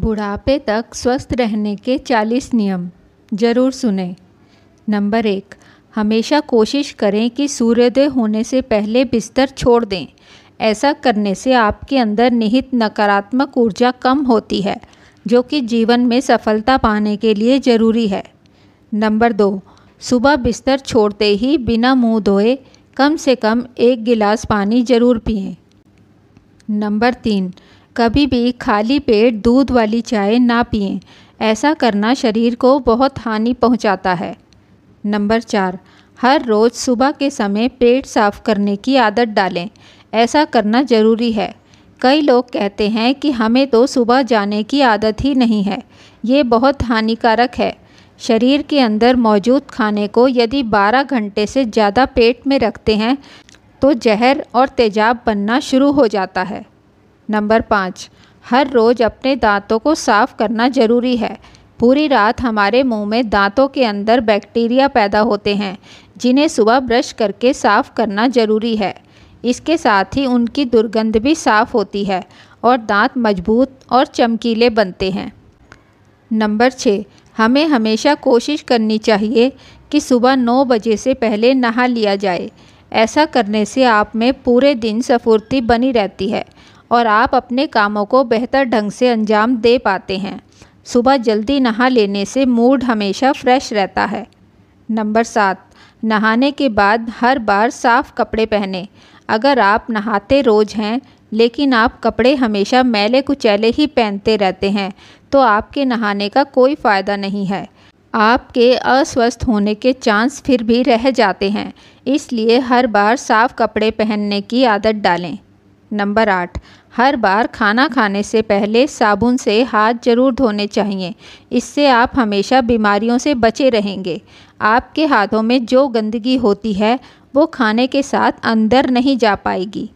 बुढ़ापे तक स्वस्थ रहने के 40 नियम जरूर सुने नंबर एक हमेशा कोशिश करें कि सूर्योदय होने से पहले बिस्तर छोड़ दें ऐसा करने से आपके अंदर निहित नकारात्मक ऊर्जा कम होती है जो कि जीवन में सफलता पाने के लिए ज़रूरी है नंबर दो सुबह बिस्तर छोड़ते ही बिना मुंह धोए कम से कम एक गिलास पानी ज़रूर पिए नंबर तीन कभी भी खाली पेट दूध वाली चाय ना पिए ऐसा करना शरीर को बहुत हानि पहुंचाता है नंबर चार हर रोज़ सुबह के समय पेट साफ करने की आदत डालें ऐसा करना ज़रूरी है कई लोग कहते हैं कि हमें तो सुबह जाने की आदत ही नहीं है ये बहुत हानिकारक है शरीर के अंदर मौजूद खाने को यदि 12 घंटे से ज़्यादा पेट में रखते हैं तो जहर और तेजाब बनना शुरू हो जाता है नंबर पाँच हर रोज़ अपने दांतों को साफ करना ज़रूरी है पूरी रात हमारे मुंह में दांतों के अंदर बैक्टीरिया पैदा होते हैं जिन्हें सुबह ब्रश करके साफ करना ज़रूरी है इसके साथ ही उनकी दुर्गंध भी साफ़ होती है और दांत मजबूत और चमकीले बनते हैं नंबर छः हमें हमेशा कोशिश करनी चाहिए कि सुबह नौ बजे से पहले नहा लिया जाए ऐसा करने से आप में पूरे दिन सफुर्ती बनी रहती है और आप अपने कामों को बेहतर ढंग से अंजाम दे पाते हैं सुबह जल्दी नहा लेने से मूड हमेशा फ्रेश रहता है नंबर सात नहाने के बाद हर बार साफ़ कपड़े पहने अगर आप नहाते रोज़ हैं लेकिन आप कपड़े हमेशा मैले कुचैले ही पहनते रहते हैं तो आपके नहाने का कोई फ़ायदा नहीं है आपके अस्वस्थ होने के चांस फिर भी रह जाते हैं इसलिए हर बार साफ़ कपड़े पहनने की आदत डालें नंबर आठ हर बार खाना खाने से पहले साबुन से हाथ जरूर धोने चाहिए इससे आप हमेशा बीमारियों से बचे रहेंगे आपके हाथों में जो गंदगी होती है वो खाने के साथ अंदर नहीं जा पाएगी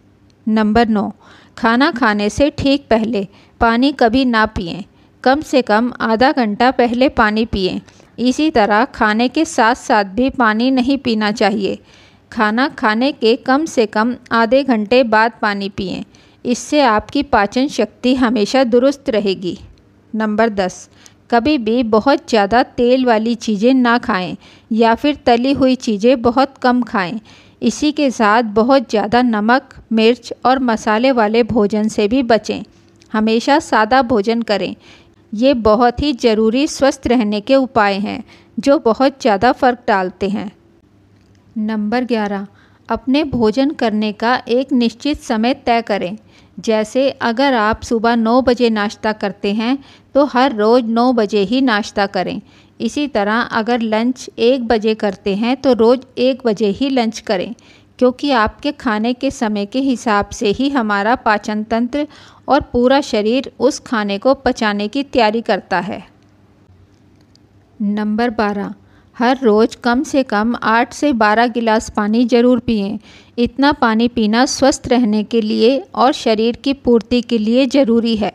नंबर नौ खाना खाने से ठीक पहले पानी कभी ना पिए कम से कम आधा घंटा पहले पानी पिए इसी तरह खाने के साथ साथ भी पानी नहीं पीना चाहिए खाना खाने के कम से कम आधे घंटे बाद पानी पिएं इससे आपकी पाचन शक्ति हमेशा दुरुस्त रहेगी नंबर दस कभी भी बहुत ज़्यादा तेल वाली चीज़ें ना खाएं या फिर तली हुई चीज़ें बहुत कम खाएं इसी के साथ बहुत ज़्यादा नमक मिर्च और मसाले वाले भोजन से भी बचें हमेशा सादा भोजन करें ये बहुत ही ज़रूरी स्वस्थ रहने के उपाय हैं जो बहुत ज़्यादा फ़र्क डालते हैं नंबर ग्यारह अपने भोजन करने का एक निश्चित समय तय करें जैसे अगर आप सुबह नौ बजे नाश्ता करते हैं तो हर रोज़ नौ बजे ही नाश्ता करें इसी तरह अगर लंच एक बजे करते हैं तो रोज़ एक बजे ही लंच करें क्योंकि आपके खाने के समय के हिसाब से ही हमारा पाचन तंत्र और पूरा शरीर उस खाने को पचाने की तैयारी करता है नंबर बारह हर रोज़ कम से कम आठ से बारह गिलास पानी ज़रूर पिए इतना पानी पीना स्वस्थ रहने के लिए और शरीर की पूर्ति के लिए ज़रूरी है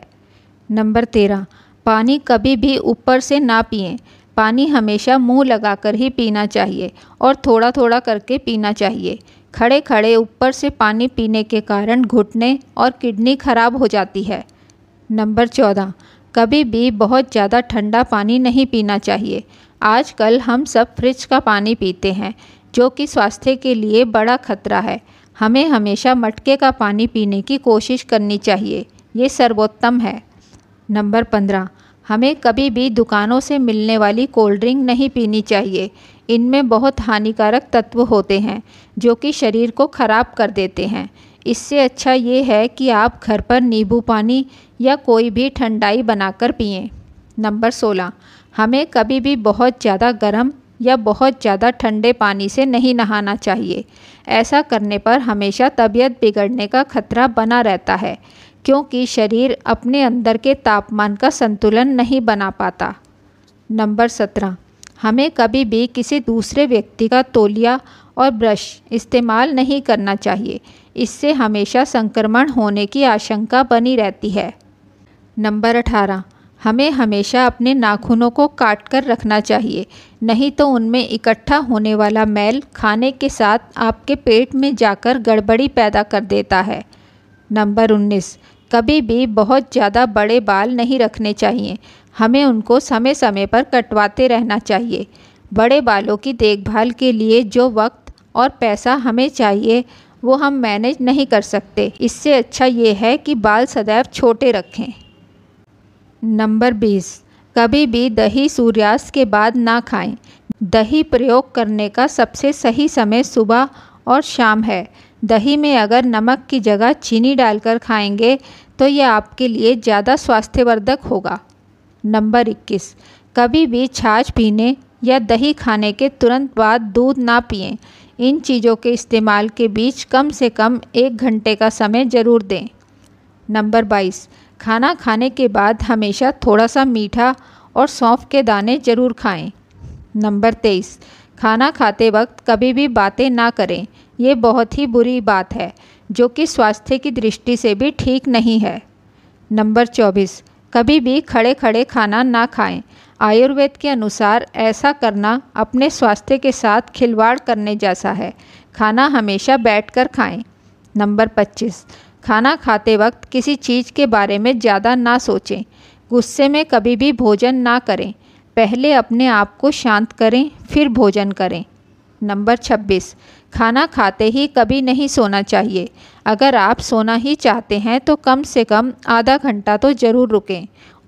नंबर तेरह पानी कभी भी ऊपर से ना पिए पानी हमेशा मुंह लगाकर ही पीना चाहिए और थोड़ा थोड़ा करके पीना चाहिए खड़े खड़े ऊपर से पानी पीने के कारण घुटने और किडनी खराब हो जाती है नंबर चौदह कभी भी बहुत ज़्यादा ठंडा पानी नहीं पीना चाहिए आजकल हम सब फ्रिज का पानी पीते हैं जो कि स्वास्थ्य के लिए बड़ा खतरा है हमें हमेशा मटके का पानी पीने की कोशिश करनी चाहिए ये सर्वोत्तम है नंबर पंद्रह हमें कभी भी दुकानों से मिलने वाली कोल्ड ड्रिंक नहीं पीनी चाहिए इनमें बहुत हानिकारक तत्व होते हैं जो कि शरीर को ख़राब कर देते हैं इससे अच्छा ये है कि आप घर पर नींबू पानी या कोई भी ठंडाई बनाकर पिएं नंबर सोलह हमें कभी भी बहुत ज़्यादा गर्म या बहुत ज़्यादा ठंडे पानी से नहीं नहाना चाहिए ऐसा करने पर हमेशा तबीयत बिगड़ने का खतरा बना रहता है क्योंकि शरीर अपने अंदर के तापमान का संतुलन नहीं बना पाता नंबर सत्रह हमें कभी भी किसी दूसरे व्यक्ति का तोलिया और ब्रश इस्तेमाल नहीं करना चाहिए इससे हमेशा संक्रमण होने की आशंका बनी रहती है नंबर अठारह हमें हमेशा अपने नाखूनों को काट कर रखना चाहिए नहीं तो उनमें इकट्ठा होने वाला मैल खाने के साथ आपके पेट में जाकर गड़बड़ी पैदा कर देता है नंबर उन्नीस कभी भी बहुत ज़्यादा बड़े बाल नहीं रखने चाहिए हमें उनको समय समय पर कटवाते रहना चाहिए बड़े बालों की देखभाल के लिए जो वक्त और पैसा हमें चाहिए वो हम मैनेज नहीं कर सकते इससे अच्छा ये है कि बाल सदैव छोटे रखें नंबर बीस कभी भी दही सूर्यास्त के बाद ना खाएं दही प्रयोग करने का सबसे सही समय सुबह और शाम है दही में अगर नमक की जगह चीनी डालकर खाएंगे तो यह आपके लिए ज़्यादा स्वास्थ्यवर्धक होगा नंबर इक्कीस कभी भी छाछ पीने या दही खाने के तुरंत बाद दूध ना पिएं इन चीज़ों के इस्तेमाल के बीच कम से कम एक घंटे का समय ज़रूर दें नंबर बाईस खाना खाने के बाद हमेशा थोड़ा सा मीठा और सौंफ के दाने ज़रूर खाएं। नंबर तेईस खाना खाते वक्त कभी भी बातें ना करें ये बहुत ही बुरी बात है जो कि स्वास्थ्य की दृष्टि से भी ठीक नहीं है नंबर चौबीस कभी भी खड़े खड़े खाना ना खाएं। आयुर्वेद के अनुसार ऐसा करना अपने स्वास्थ्य के साथ खिलवाड़ करने जैसा है खाना हमेशा बैठकर खाएं। नंबर पच्चीस खाना खाते वक्त किसी चीज़ के बारे में ज़्यादा ना सोचें गुस्से में कभी भी भोजन ना करें पहले अपने आप को शांत करें फिर भोजन करें नंबर 26 खाना खाते ही कभी नहीं सोना चाहिए अगर आप सोना ही चाहते हैं तो कम से कम आधा घंटा तो ज़रूर रुकें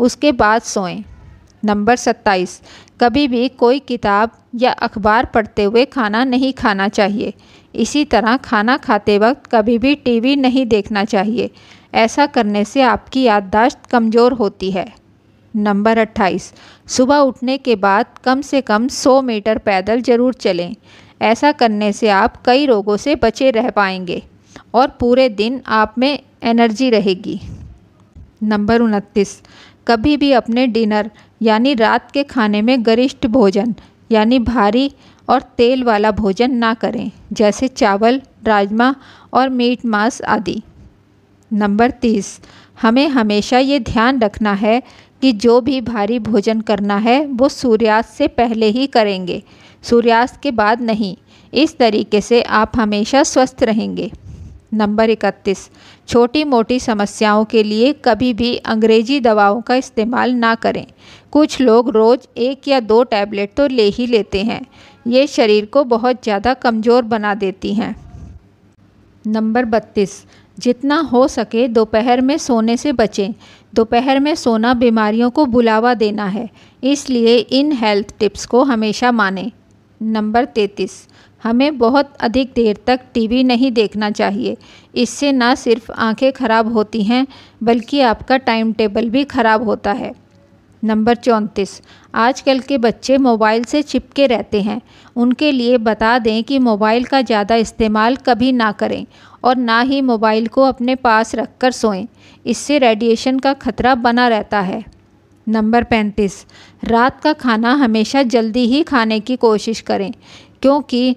उसके बाद सोएं नंबर 27 कभी भी कोई किताब या अखबार पढ़ते हुए खाना नहीं खाना चाहिए इसी तरह खाना खाते वक्त कभी भी टीवी नहीं देखना चाहिए ऐसा करने से आपकी याददाश्त कमज़ोर होती है नंबर 28 सुबह उठने के बाद कम से कम 100 मीटर पैदल ज़रूर चलें ऐसा करने से आप कई रोगों से बचे रह पाएंगे और पूरे दिन आप में एनर्जी रहेगी नंबर उनतीस कभी भी अपने डिनर यानी रात के खाने में गरिष्ठ भोजन यानी भारी और तेल वाला भोजन ना करें जैसे चावल राजमा और मीट मांस आदि नंबर तीस हमें हमेशा ये ध्यान रखना है कि जो भी भारी भोजन करना है वो सूर्यास्त से पहले ही करेंगे सूर्यास्त के बाद नहीं इस तरीके से आप हमेशा स्वस्थ रहेंगे नंबर इकतीस छोटी मोटी समस्याओं के लिए कभी भी अंग्रेजी दवाओं का इस्तेमाल ना करें कुछ लोग रोज़ एक या दो टैबलेट तो ले ही लेते हैं ये शरीर को बहुत ज़्यादा कमज़ोर बना देती हैं नंबर बत्तीस जितना हो सके दोपहर में सोने से बचें दोपहर में सोना बीमारियों को बुलावा देना है इसलिए इन हेल्थ टिप्स को हमेशा माने नंबर तैतीस हमें बहुत अधिक देर तक टीवी नहीं देखना चाहिए इससे ना सिर्फ आंखें खराब होती हैं बल्कि आपका टाइम टेबल भी खराब होता है नंबर चौंतीस आजकल के बच्चे मोबाइल से चिपके रहते हैं उनके लिए बता दें कि मोबाइल का ज़्यादा इस्तेमाल कभी ना करें और ना ही मोबाइल को अपने पास रख कर सोएं इससे रेडिएशन का खतरा बना रहता है नंबर पैंतीस रात का खाना हमेशा जल्दी ही खाने की कोशिश करें क्योंकि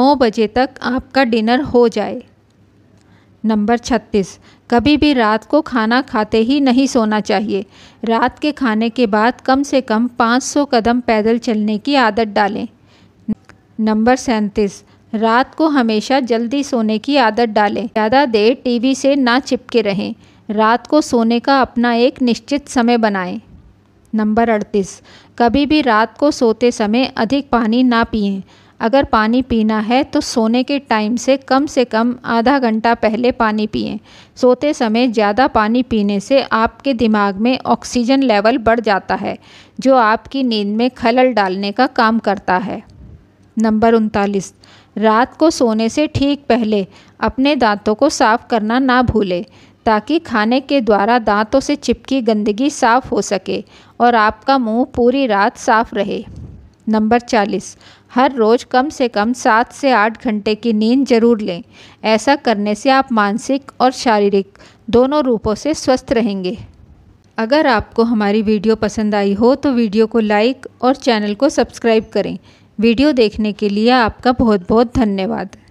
नौ बजे तक आपका डिनर हो जाए नंबर छत्तीस कभी भी रात को खाना खाते ही नहीं सोना चाहिए रात के खाने के बाद कम से कम 500 कदम पैदल चलने की आदत डालें नंबर सैंतीस रात को हमेशा जल्दी सोने की आदत डालें ज़्यादा देर टीवी से ना चिपके रहें रात को सोने का अपना एक निश्चित समय बनाएं नंबर अड़तीस कभी भी रात को सोते समय अधिक पानी ना पिएं अगर पानी पीना है तो सोने के टाइम से कम से कम आधा घंटा पहले पानी पिए सोते समय ज़्यादा पानी पीने से आपके दिमाग में ऑक्सीजन लेवल बढ़ जाता है जो आपकी नींद में खलल डालने का काम करता है नंबर उनतालीस रात को सोने से ठीक पहले अपने दांतों को साफ करना ना भूलें ताकि खाने के द्वारा दांतों से चिपकी गंदगी साफ हो सके और आपका मुंह पूरी रात साफ रहे नंबर चालीस हर रोज़ कम से कम सात से आठ घंटे की नींद जरूर लें ऐसा करने से आप मानसिक और शारीरिक दोनों रूपों से स्वस्थ रहेंगे अगर आपको हमारी वीडियो पसंद आई हो तो वीडियो को लाइक और चैनल को सब्सक्राइब करें वीडियो देखने के लिए आपका बहुत बहुत धन्यवाद